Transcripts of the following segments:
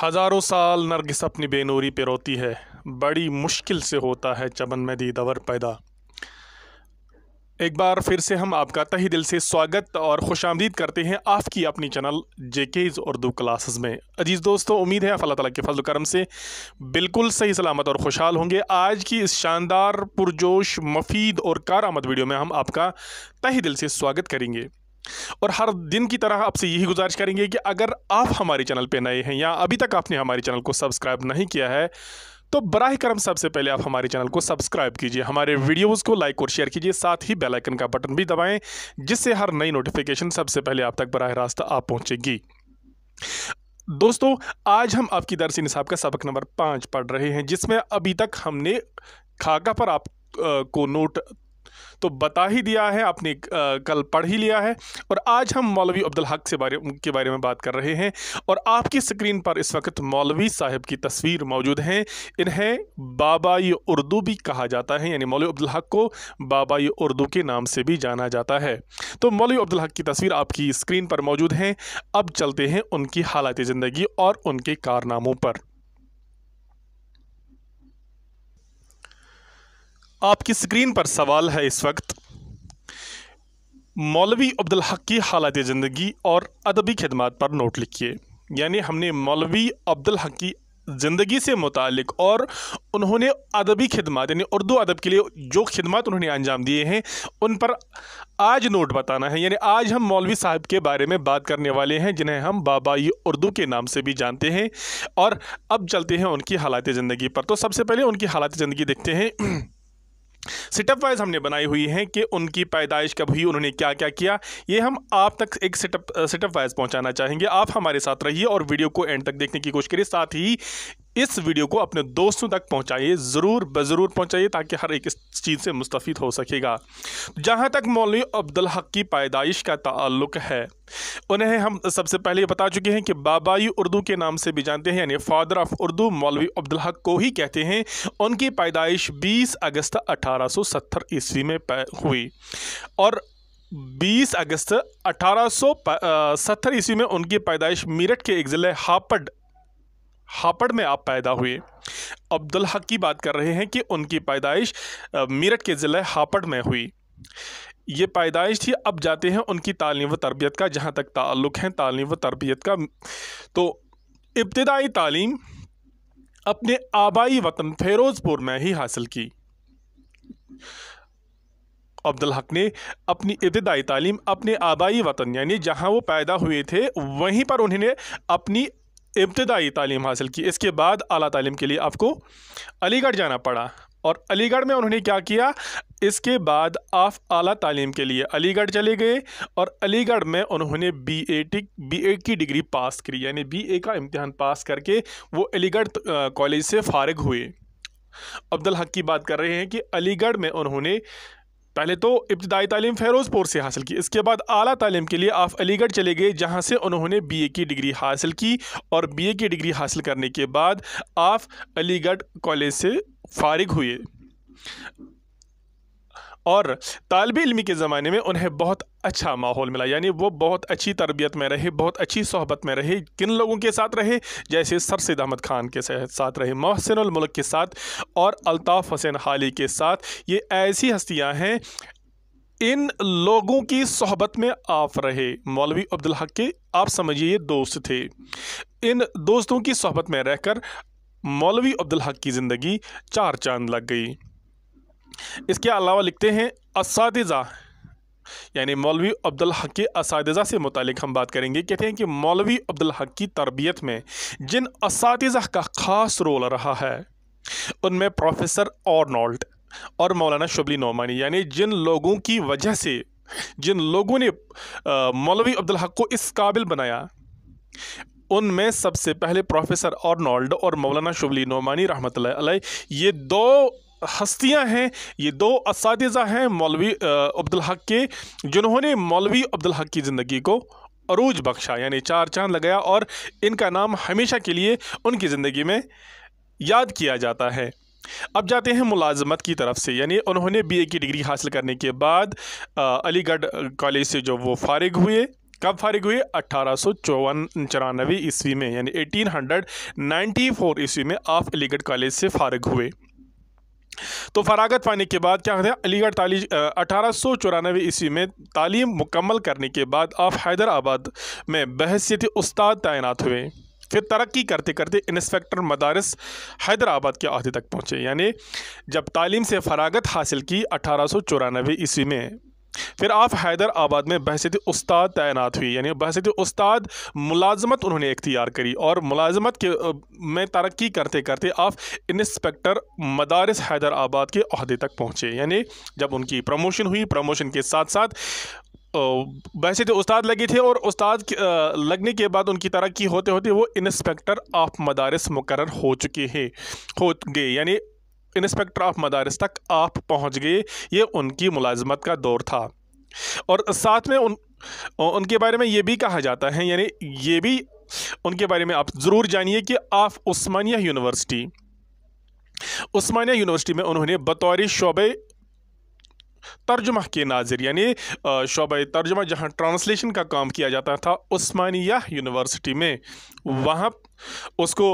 हज़ारों साल नरगिस अपनी बेनूरी पे रोती है बड़ी मुश्किल से होता है चमन में दीदवर पैदा एक बार फिर से हम आपका तही दिल से स्वागत और खुश आमदीद करते हैं आपकी अपनी चैनल जेकेज उर्दू क्लासेस में अजीज़ दोस्तों उम्मीद है अल्लाह ताला के फजल करम से बिल्कुल सही सलामत और खुशहाल होंगे आज की इस शानदार पुरजोश मफीद और कार आमद वीडियो में हम आपका तही दिल से स्वागत करेंगे और हर दिन की तरह आपसे यही गुजारिश करेंगे कि अगर आप हमारे चैनल पर नए हैं या अभी तक आपने हमारे चैनल को सब्सक्राइब नहीं किया है तो बरा करम सबसे पहले आप हमारे चैनल को सब्सक्राइब कीजिए हमारे वीडियोस को लाइक और शेयर कीजिए साथ ही बेल आइकन का बटन भी दबाएं जिससे हर नई नोटिफिकेशन सबसे पहले आप तक बरह रास्त आप पहुंचेगी दोस्तों आज हम आपकी दरसी निसाब का सबक नंबर पाँच पढ़ रहे हैं जिसमें अभी तक हमने खाका पर आप को नोट तो बता ही दिया है आपने कल पढ़ ही लिया है और आज हम मौलवी अब्दुल हक से बारे के बारे में बात कर रहे हैं और आपकी स्क्रीन पर इस वक्त मौलवी साहब की तस्वीर मौजूद है इन्हें बाबाई उर्दू भी कहा जाता है यानी मौलवी अब्दुल हक को बाबाई उर्दू के नाम से भी जाना जाता है तो मौलवी अब्दुल हक की तस्वीर आपकी स्क्रीन पर मौजूद है अब चलते हैं उनकी हालत ज़िंदगी और उनके कारनामों पर आपकी स्क्रीन पर सवाल है इस वक्त मौलवी अब्दुल हक की हालत ज़िंदगी और अदबी खदमात पर नोट लिखिए यानी हमने मौलवी अब्दुल हक की ज़िंदगी से मुतक और उन्होंने अदबी खदमात यानी उर्दू अदब के लिए जो खिदमत उन्होंने अंजाम दिए हैं उन पर आज नोट बताना है यानी आज हम मौलवी साहब के बारे में बात करने वाले हैं जिन्हें हम बाबाई उर्दू के नाम से भी जानते हैं और अब चलते हैं उनकी हालत ज़िंदगी पर तो सबसे पहले उनकी हालत ज़िंदगी देखते हैं सिटअप वाइज हमने बनाई हुई हैं कि उनकी पैदाइश कब हुई उन्होंने क्या क्या किया ये हम आप तक एक सेटअप सेटअप वाइज पहुंचाना चाहेंगे आप हमारे साथ रहिए और वीडियो को एंड तक देखने की कोशिश करिए साथ ही इस वीडियो को अपने दोस्तों तक पहुंचाइए ज़रूर बज़रूर पहुंचाइए ताकि हर एक इस चीज़ से मुस्तफ़ हो सकेगा जहां तक मौलवी अब्दुल हक की पैदाइश का ताल्लुक है उन्हें हम सबसे पहले बता चुके हैं कि बाबाई उर्दू के नाम से भी जानते हैं यानी फादर ऑफ उर्दू मौलवी अब्दुल हक को ही कहते हैं उनकी पैदाइश बीस अगस्त अठारह ईस्वी में हुई और 20 अगस्त अठारह सत्तर ईस्वी में उनकी पैदाइश मीरठ के एक ज़िले हापड़ हापड़ में आप पैदा हुए अब्दुल हक की बात कर रहे हैं कि उनकी पैदाइश मेरठ के ज़िले हापड़ में हुई ये पैदाइश थी अब जाते हैं उनकी तालीम व तरबियत का जहाँ तक ताल्लुक़ है तालीम व तरबियत का तो इब्तदाई तालीम अपने आबाई वतन फेरोज़पुर में ही हासिल की अब्दुल हक ने अपनी इब्तदाई तालीम अपने आबाई वतन यानी जहाँ वो पैदा हुए थे वहीं पर उन्होंने अपनी इब्तदाई तालीम हासिल की इसके बाद अली तालीम के लिए आपको अलीगढ़ जाना पड़ा और अलीगढ़ में उन्होंने क्या किया इसके बाद आप आला तालीम के लिए अलीगढ़ चले गए और अलीगढ़ में उन्होंने B A T B A की डिग्री पास करी यानी बी ए का इम्तहान पास करके वो अलीगढ़ कॉलेज से फारग हुए अब्दुल हक की बात कर रहे हैं कि अलीगढ़ में उन्होंने पहले तो इब्तदाई तालीम फ़ेरोज़पुर से हासिल की इसके बाद आला तालीम के लिए आप अलीगढ़ चले गए जहाँ से उन्होंने बीए की डिग्री हासिल की और बीए की डिग्री हासिल करने के बाद आप अलीगढ़ कॉलेज से फारिग हुए और तालब इलमी के ज़माने में उन्हें बहुत अच्छा माहौल मिला यानी वो बहुत अच्छी तरबियत में रहे बहुत अच्छी सोहबत में रहे किन लोगों के साथ रहे जैसे सरसद अहमद ख़ान के साथ रहे मलक के साथ और अल्ताफ़ हुसैन हाली के साथ ये ऐसी हस्तियाँ हैं इन लोगों की सोहबत में आप रहे मौलवी अब्दुल हक के आप समझिए ये दोस्त थे इन दोस्तों की सोहबत में रहकर मौलवी अब्दुल हक की ज़िंदगी चार चांद लग गई इसके अलावा लिखते हैं इस यानी मौलवी अब्दुल हक के इस से मुतक हम बात करेंगे कहते हैं कि मौलवी अब्दुल हक की तरबियत में जिन इस का ख़ास रोल रहा है उनमें प्रोफेसर ऑर्नॉल्ट और मौलाना शबली नौमानी यानी जिन लोगों की वजह से जिन लोगों ने मौलवी अब्दुल हक को इस काबिल बनाया उनमें सबसे पहले प्रोफेसर ऑर्नॉल्ड और मौलाना शबली नौमानी रहमत ये दो हस्तियां हैं ये दो इस हैं मौलवी अब्दुल हक के जिन्होंने मौलवी अब्दुल हक की ज़िंदगी को अरूज बख्शा यानी चार चांद लगाया और इनका नाम हमेशा के लिए उनकी ज़िंदगी में याद किया जाता है अब जाते हैं मुलाजमत की तरफ से यानी उन्होंने बीए की डिग्री हासिल करने के बाद अलीगढ़ कॉलेज से जो वो फारिग हुए कब फारिग हुए अट्ठारह सौ चौवन चौरानवे ईस्वी में यानी एटीन हंड्रेड नाइन्टी फोर ईस्वी में आप अलीगढ़ कॉलेज से फारिग हुए तो फरागत पाने के बाद क्या कहते हैं अलीगढ़ ताली अठारह सौ चौरानवे ईस्वी में तालीम मुकम्मल करने के बाद आप हैदराबाद में बहसीत उस्ताद तैनात हुए फिर तरक्की करते करते इंस्पेक्टर मदारस हैदराबाद के अहदे तक पहुँचे यानी जब तालीम से फरागत हासिल की अठारह सौ चौरानवे ईस्वी में फिर आप हैदराबाद में बहसीत उस्ताद तैनात हुई यानी बहसीत उस्ताद मुलाजमत उन्होंने इख्तियार करी और मुलाजमत के में तरक्की करते करते आप इंस्पेक्टर मदारस हैदराबाद के अहदे तक पहुँचे यानी जब उनकी प्रमोशन हुई प्रमोशन के साथ साथ बहसीत उस्ताद लगे थे और उस्ताद लगने के बाद उनकी तरक्की होते होते वो इंस्पेक्टर ऑफ मदारस मुकर हो चुके हैं हो गए यानी इंस्पेक्टर ऑफ मदारस तक आप पहुंच गए ये उनकी मुलाजमत का दौर था और साथ में उन उनके बारे में ये भी कहा जाता है यानी ये भी उनके बारे में आप ज़रूर जानिए कि of Osmania university Osmania university में उन्होंने बतौर शोबे तर्जुमा के नाजिर यानी शोबा तर्जुमा जहाँ ट्रांसलेशन का काम किया जाता था उस्मानिया यूनिवर्सिटी में वहाँ उसको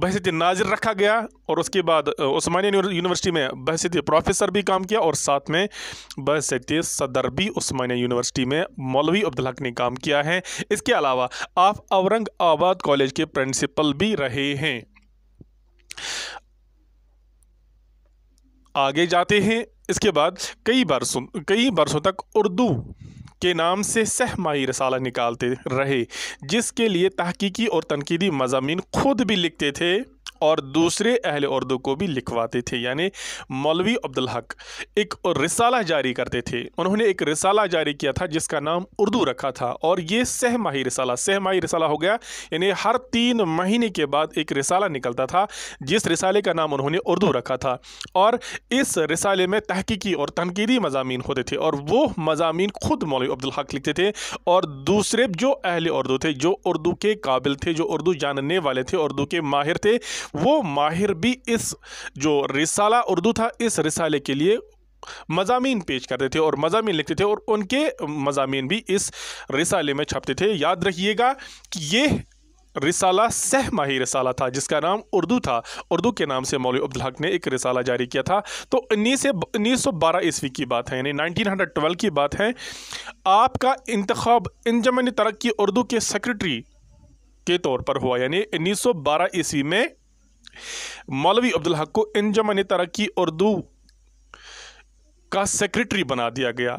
बहसीत नाजिर रखा गया और उसके बाद उस्मानिया यूनिवर्सिटी में बहसीत प्रोफेसर भी काम किया और साथ में बहसीत सदर भी उस्मानिया यूनिवर्सिटी में मौलवी अब्दुल हक ने काम किया है इसके अलावा आप औरंग आबाद कॉलेज के प्रिंसिपल भी रहे हैं आगे जाते हैं इसके बाद कई बरसों कई बरसों तक उर्दू के नाम से माही रसाला निकालते रहे जिसके लिए तहकीकी और तनकीदी मजामी खुद भी लिखते थे और दूसरे अहल उर्दू को भी लिखवाते थे यानी मौलवी अब्दुल हक एक रिसाला जारी करते थे उन्होंने एक रिसाला जारी किया था जिसका नाम उर्दू रखा था और ये सह माही रिसाला सह माही रिसाला हो गया यानी हर तीन महीने के बाद एक रिसाला निकलता था जिस रिसाले का नाम उन्होंने उर्दू रखा था और इस रिसाले में तहकीकी और तनकीदी मजामी होते थे और वो मजामी खुद मौलवी अब्दुल हक लिखते थे और दूसरे जो अहल उर्दू थे जो उर्दू के काबिल थे जो उर्दू जानने वाले थे उर्दू के माहिर थे वो माहिर भी इस जो रिसाला उर्दू था इस रिसाले के लिए मजामी पेश करते थे और मजामी लिखते थे और उनके मजामी भी इस रिसाले में छपते थे याद रखिएगा कि ये रिसाला सह माही रिसाला था जिसका नाम उर्दू था उर्दू के नाम से मौलवी अब्दुल हक ने एक रिसाला जारी किया था तो उन्नीस से उन्नीस सौ बारह ईस्वी की बात है यानी नाइनटीन हंड्रेड ट्वेल्व की बात है आपका इंतखब इंजमन तरक्की उर्दू के सेक्रेटरी के तौर पर हुआ यानी उन्नीस सौ बारह ईस्वी में मौलवी अब्दुल हक को इंजमन तरक्की उर्दू का सेक्रेटरी बना दिया गया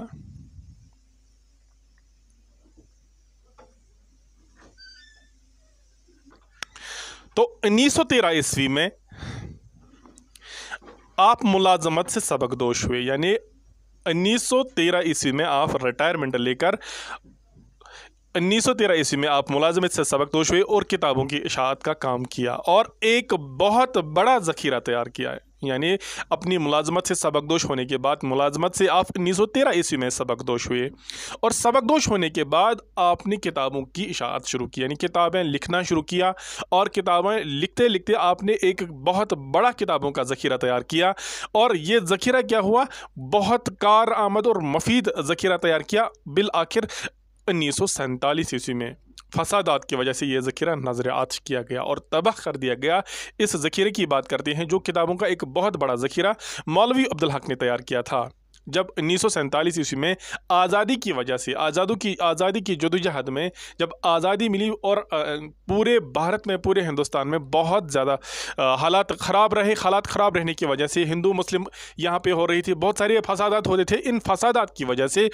तो 1913 ईस्वी में आप मुलाजमत से सबकदोश हुए यानी 1913 ईस्वी में आप रिटायरमेंट लेकर उन्नीस सौ तेरह ईस्वी में आप मुलाजमत से सबकदोश हुए और किताबों की इशात का काम किया और एक बहुत बड़ा ज़ख़ीरा तैयार किया है यानी अपनी मुलाजमत से सबकदोश होने के बाद मुलाजमत से आप उन्नीस सौ तेरह ईस्वी में सबक दोष हुए और सबकदोश होने के बाद आपने किताबों की इशात शुरू की यानी किताबें लिखना शुरू किया और किताबें लिखते लिखते आपने एक बहुत बड़ा किताबों का ज़ख़ीरा तैयार किया और ये ज़ख़ीरा क्या हुआ बहुत कार आमद और मफीद ज़ख़ीरा तैयार किया बिल आखिर उन्नीस सौ ईस्वी में फसादात की वजह से यह ज़खीरा नज़र आज किया गया और तबाह कर दिया गया इस ज़खीरे की बात करते हैं जो किताबों का एक बहुत बड़ा ज़खीरा मौलवी अब्दुल हक ने तैयार किया था जब उन्नीस सौ सैंतालीस ईस्वी में आज़ादी की वजह से आज़ादों की आज़ादी की जदोजहद में जब आज़ादी मिली और पूरे भारत में पूरे हिंदुस्तान में बहुत ज़्यादा हालात ख़राब रहे हालात ख़राब रहने की वजह से हिंदू मुस्लिम यहाँ पे हो रही थी बहुत सारे फसादात होते थे इन फसादात की वजह से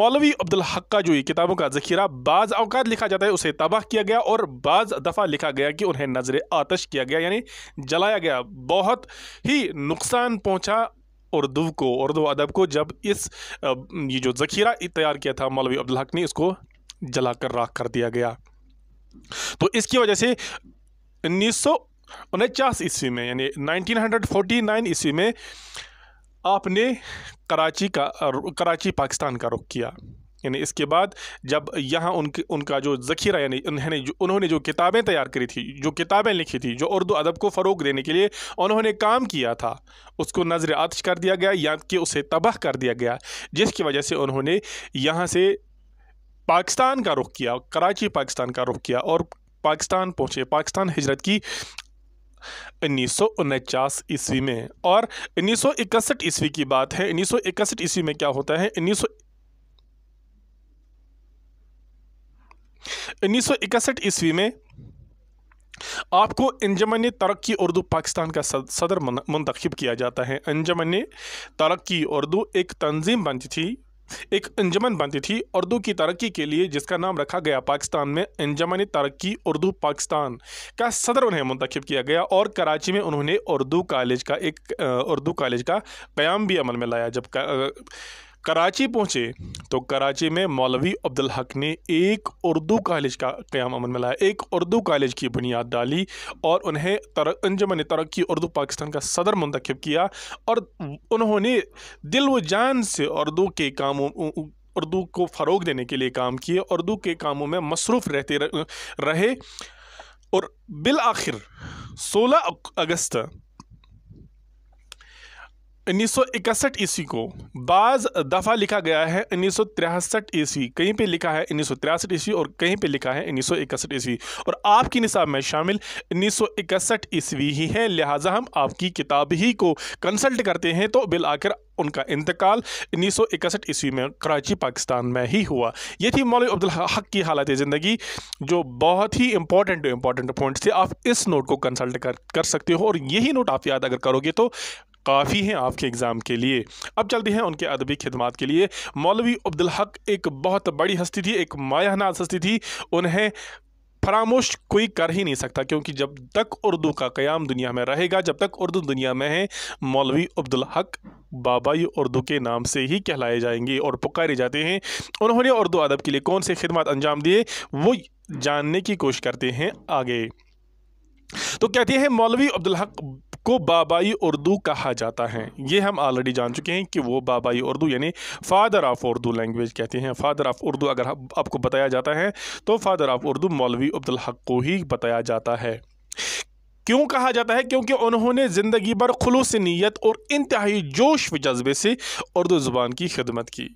मौलवी अब्दुल हक का जो ये किताबों का ज़खीरा बाज़ अवकात लिखा जाता है उसे तबाह किया गया और बाज़ दफ़ा लिखा गया कि उन्हें नज़र आतश किया गया यानी जलाया गया बहुत ही नुकसान पहुँचा उर्दू को उर्दू अदब को जब इस ये जो ज़ख़ीरा तैयार किया था मौलवी अब्दुल हक ने इसको जला कर राख कर दिया गया तो इसकी वजह से उन्नीस सौ उनचास ईस्वी में यानी 1949 ईस्वी में आपने कराची का कराची पाकिस्तान का रुख किया यानी इसके बाद जब यहाँ उनके उनका जो ज़खीरा यानी उन्होंने जो उन्होंने जो किताबें तैयार करी थी जो किताबें लिखी थी जो उर्दू अदब को फ़रोग देने के लिए उन्होंने काम किया था उसको नजर आतश कर दिया गया या कि उसे तबाह कर दिया गया जिसकी वजह से उन्होंने यहाँ से पाकिस्तान का रुख किया कराची पाकिस्तान का रुख किया और पाकिस्तान पहुँचे पाकिस्तान हजरत की उन्नीस सौ उनचास ईस्वी में और उन्नीस सौ इकसठ ईस्वी की बात है उन्नीस सौ इकसठ ईस्वी में क्या होता है उन्नीस सौ उन्नीस ईस्वी में आपको अंजमन तरक्की उर्दू पाकिस्तान का सदर मंतखब किया जाता है अंजमन तरक्की उर्दू एक तंजीम बनती थी एक अंजमन बनती थी उर्दू की तरक्की के लिए जिसका नाम रखा गया पाकिस्तान में अंजमन तरक्की उर्दू पाकिस्तान का सदर उन्हें मंतखब किया गया और कराची में उन्होंने उर्दू कॉलेज का एक उर्दू कॉलेज का क्याम भी अमल में लाया जब का कराची पहुँचे तो कराची में मौलवी अब्दुल हक ने एक उर्दू कॉलेज का क्याम अमन में लाया एक उर्दू कॉलेज की बुनियाद डाली और उन्हें तर अंजमन तरक्की उर्दू पाकिस्तान का सदर मंतखब किया और उन्होंने दिल व जान से उर्दू के कामों उर्दू को फ़रोग देने के लिए काम किए उर्दू के कामों में मसरूफ़ रहते रहे और बिल आखिर सोलह अगस्त उन्नीस सौ इकसठ ईस्वी को बाज दफ़ा लिखा गया है उन्नीस सौ ईस्वी कहीं पे लिखा है उन्नीस सौ ईस्वी और कहीं पे लिखा है उन्नीस सौ इकसठ ईस्वी और आपकी निसाब में शामिल उन्नीस सौ इकसठ ईस्वी ही है लिहाजा हम आपकी किताब ही को कंसल्ट करते हैं तो बिल आकर उनका इंतकाल उन्नीस सौ इकसठ ईस्वी में कराची पाकिस्तान में ही हुआ ये थी मौलवी अब्दुल हक की हालत ज़िंदगी जो बहुत ही इंपॉर्टेंट इंपॉर्टेंट पॉइंट्स थे आप इस नोट को कंसल्ट कर कर सकते हो और यही नोट आप याद अगर करोगे तो काफ़ी हैं आपके एग्ज़ाम के लिए अब चलते हैं उनके अदबी खिदमत के लिए मौलवी अब्दुल हक एक बहुत बड़ी हस्ती थी एक मायानाज हस्ती थी उन्हें फरामोश कोई कर ही नहीं सकता क्योंकि जब तक उर्दू का क़्याम दुनिया में रहेगा जब तक उर्दू दुनिया में है मौलवी अब्दुल हक बाबाई उर्दू के नाम से ही कहलाए जाएंगे और पुकारे जाते हैं उन्होंने उर्दू अदब के लिए कौन से खिदमत अंजाम दिए वो जानने की कोशिश करते हैं आगे तो कहते हैं मौलवी अब्दुल हक को बाबाई उर्दू कहा जाता है ये हम ऑलरेडी जान चुके हैं कि वो बाबाई उर्दू यानी फादर ऑफ उर्दू लैंग्वेज कहते हैं फादर ऑफ उर्दू अगर आपको बताया जाता है तो फादर ऑफ उर्दू मौलवी अब्दुल हक को ही बताया जाता है क्यों कहा जाता है क्योंकि उन्होंने ज़िंदगी भर खलूस नीयत और इंतहाई जोश व जज्बे से उर्दू ज़ुबान की खिदमत की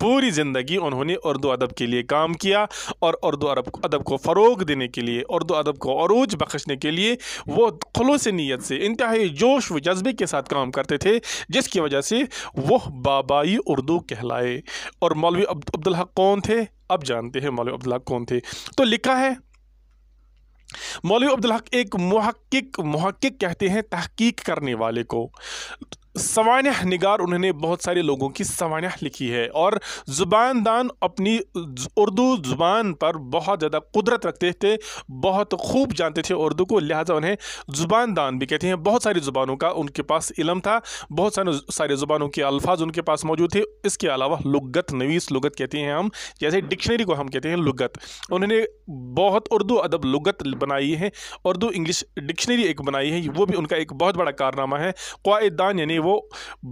पूरी ज़िंदगी उन्होंने उर्दू अदब के लिए काम किया और उर्दू अरब अदब को फ़रोग देने के लिए उर्दू अदब को अरूज बख्शने के लिए वो खलूस नीयत से इंतहाई जोश व जज्बे के साथ काम करते थे जिसकी वजह से वह बाबाई उर्दू कहलाए और मौलवी अब्दुल हक कौन थे अब जानते हैं मौलवी अब्दुल हक कौन थे तो लिखा है मौलवी अब्दुल हक एक महक्क महक्क कहते हैं तहकीक करने वाले को सवान्य निगार उन्होंने बहुत सारे लोगों की सवान्य लिखी है और ज़ुबान दान अपनी उर्दू ज़ुबान पर बहुत ज़्यादा कुदरत रखते थे बहुत खूब जानते थे उर्दू को लिहाजा उन्हें ज़ुबान दान भी कहते हैं बहुत सारी ज़ुबानों का उनके पास इलम था बहुत सारे सारे ज़ुबानों के अल्फाज उनके पास मौजूद थे इसके अलावा लुगत नवीस लुगत कहते हैं हम जैसे डिक्शनरी को हम कहते हैं लुगत उन्होंने बहुत उर्दू अदब लुगत बनाई है उर्दू इंग्लिश डिक्शनरी एक बनाई है वो भी उनका एक बहुत बड़ा कारनामा है क़ायदान यानी वो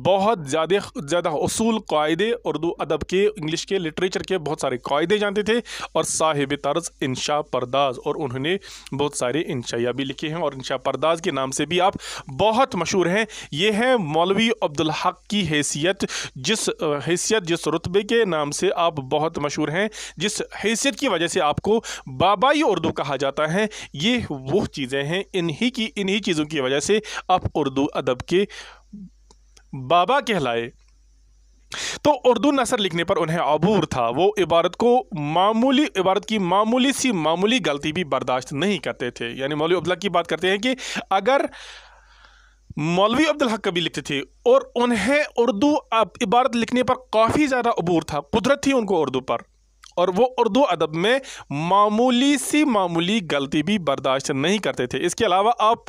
बहुत ज़्यादा ज़्यादा असूल कायदे उर्दू अदब के इंग्लिश के लिटरेचर के बहुत सारे कायदे जानते थे और साहिब तर्ज इंशा परदाज और उन्होंने बहुत सारे इंशाया भी लिखे हैं और इंशा परदाज के नाम से भी आप बहुत मशहूर हैं ये हैं मौलवी अब्दुल हक की हैसियत जिस हैसियत जिस रुतबे के नाम से आप बहुत मशहूर हैं जिस हैसियत की वजह से आपको बाबाई उर्दू कहा जाता है ये वो चीज़ें हैं इन्हीं की इन्हीं चीज़ों की वजह से आप उर्दू अदब के बाबा कहलाए तो उर्दू नसर लिखने पर उन्हें अबूर था वो इबारत को मामूली इबारत की मामूली सी मामूली गलती भी बर्दाश्त नहीं करते थे यानी मौलवी अब्दुल्ला की बात करते हैं कि अगर मौलवी अब्दुल हक कभी लिखते थे और उन्हें उर्दू अब इबारत लिखने पर काफ़ी ज़्यादा अबूर था कुदरत थी उनको उर्दू पर और वो उर्दू अदब में मामूली सी मामूली गलती भी बर्दाश्त नहीं करते थे इसके अलावा आप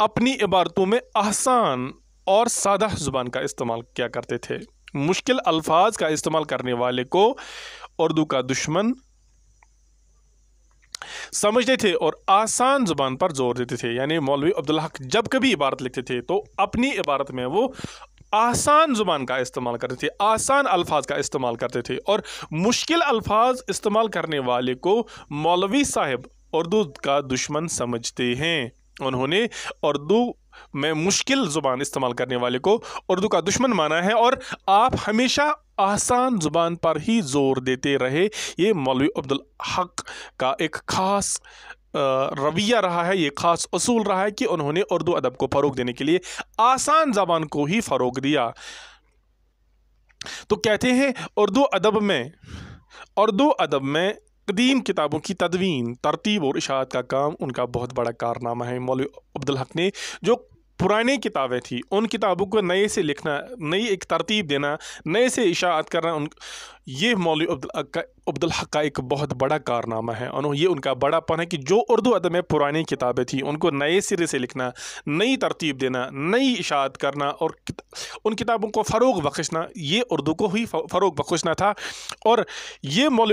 अपनी इबारतों में आसान और सादा ज़ुबान का इस्तेमाल किया करते थे मुश्किल अल्फाज का इस्तेमाल करने वाले को उर्दू का दुश्मन समझते थे और आसान जुबान पर जोर देते थे यानी मौलवी अब्दुल हक जब कभी इबारत लिखते थे तो अपनी इबारत में वो आसान जुबान का इस्तेमाल करते थे आसान अल्फाज का इस्तेमाल करते थे और मुश्किल अल्फाज इस्तेमाल करने वाले को मौलवी साहब उर्दू का दुश्मन समझते हैं उन्होंने उर्दू में मुश्किल ज़ुबान इस्तेमाल करने वाले को उर्दू का दुश्मन माना है और आप हमेशा आसान ज़ुबान पर ही जोर देते रहे ये मौलवी अब्दुल हक का एक ख़ास रवैया रहा है ये ख़ास असूल रहा है कि उन्होंने उर्दू अदब को फ़रोग देने के लिए आसान ज़बान को ही फ़रोग दिया तो कहते हैं उर्दू अदब में उर्दू अदब में कदीम किताबों की तदवीन तरतीब और इशात का काम उनका बहुत बड़ा कारनामा है मौलवी अब्दुल हक ने जो पुराने किताबें थी उन किताबों को नए से लिखना नई एक तरतीब देना नए से इशात करना उन ये मौलवी अब्दुल हक का का एक बहुत बड़ा कारनामा है और ये उनका बड़ापन है कि जो उर्दू अदब में पुरानी किताबें थी उनको नए सिरे से लिखना नई तरतीब देना नई इशात करना और उन किताबों को फ़रोग बख्शना ये उर्दू को ही फ़रोग बख्शना था और ये मौल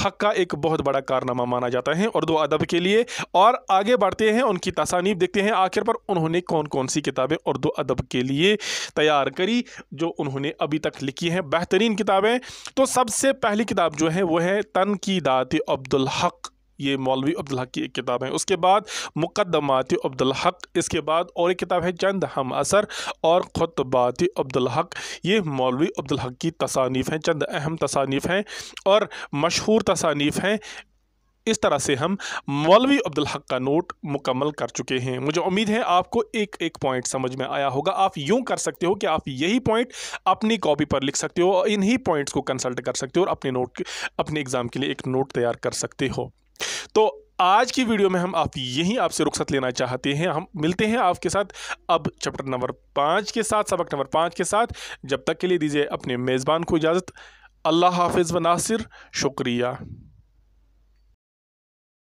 हक़ का एक बहुत बड़ा कारनामा माना जाता है उर्दू अदब के लिए और आगे बढ़ते हैं उनकी तसानीब देखते हैं आखिर पर उन्होंने कौन कौन सी किताबें उर्दू अदब के लिए तैयार करी जो उन्होंने अभी तक लिखी हैं बेहतरीन किताबें तो सबसे पहली किताब जो है है वो है तन की दात अब्दुल हक ये मौलवी अब्दुल हक की एक किताब है उसके बाद मुकदमाती अब्दुल हक इसके बाद और एक किताब है चंद हम असर और खुतबाती अब्दुल हक ये मौलवी अब्दुल हक की तसानीफ़ हैं चंद अहम तसानीफ़ हैं और मशहूर तसानीफ़ हैं इस तरह से हम मौलवी अब्दुल हक का नोट मुकम्मल कर चुके हैं मुझे उम्मीद है आपको एक एक पॉइंट समझ में आया होगा आप यूं कर सकते हो कि आप यही पॉइंट अपनी कॉपी पर लिख सकते हो और इन्हीं पॉइंट्स को कंसल्ट कर सकते हो और अपने नोट अपने एग्ज़ाम के लिए एक नोट तैयार कर सकते हो तो आज की वीडियो में हम आप यहीं आपसे रुख्सत लेना चाहते हैं हम मिलते हैं आपके साथ अब चैप्टर नंबर पाँच के साथ सबक नंबर पाँच के साथ जब तक के लिए दीजिए अपने मेज़बान को इजाज़त अल्लाह हाफिज़ व नासिर शुक्रिया